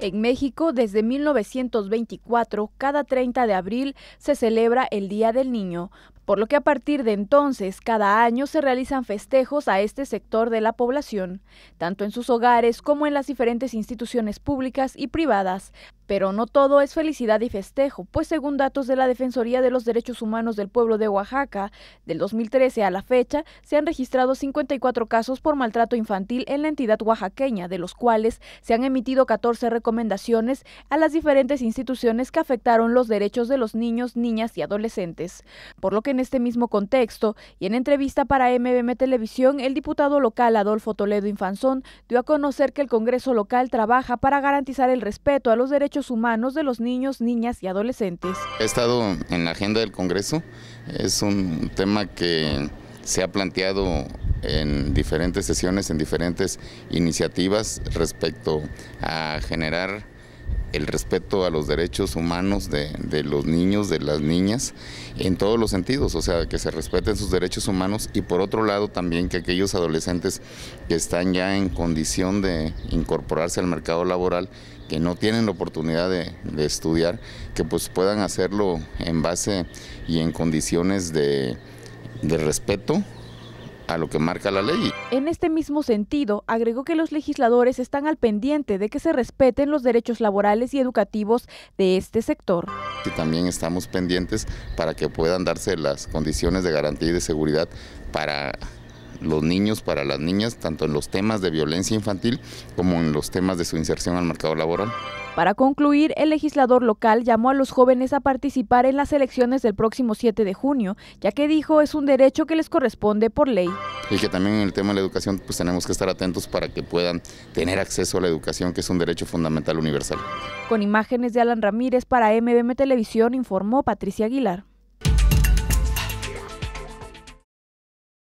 En México, desde 1924, cada 30 de abril se celebra el Día del Niño, por lo que a partir de entonces cada año se realizan festejos a este sector de la población, tanto en sus hogares como en las diferentes instituciones públicas y privadas, pero no todo es felicidad y festejo, pues según datos de la Defensoría de los Derechos Humanos del Pueblo de Oaxaca, del 2013 a la fecha se han registrado 54 casos por maltrato infantil en la entidad oaxaqueña, de los cuales se han emitido 14 recomendaciones a las diferentes instituciones que afectaron los derechos de los niños, niñas y adolescentes. Por lo que en este mismo contexto y en entrevista para MBM Televisión, el diputado local Adolfo Toledo Infanzón dio a conocer que el Congreso local trabaja para garantizar el respeto a los derechos humanos de los niños, niñas y adolescentes. He estado en la agenda del Congreso, es un tema que se ha planteado en diferentes sesiones, en diferentes iniciativas respecto a generar el respeto a los derechos humanos de, los niños, de las niñas, en todos los sentidos, o sea, que se respeten sus derechos humanos y por otro lado también que aquellos adolescentes que están ya en condición de incorporarse al mercado laboral, que no tienen la oportunidad de, estudiar, que pues puedan hacerlo en base y en condiciones de, de respeto a lo que marca la ley. En este mismo sentido, agregó que los legisladores están al pendiente de que se respeten los derechos laborales y educativos de este sector. Y también estamos pendientes para que puedan darse las condiciones de garantía y de seguridad para los niños, para las niñas, tanto en los temas de violencia infantil como en los temas de su inserción al mercado laboral. Para concluir, el legislador local llamó a los jóvenes a participar en las elecciones del próximo 7 de junio, ya que dijo es un derecho que les corresponde por ley. Y que también en el tema de la educación pues tenemos que estar atentos para que puedan tener acceso a la educación, que es un derecho fundamental universal. Con imágenes de Alan Ramírez para MBM Televisión informó Patricia Aguilar.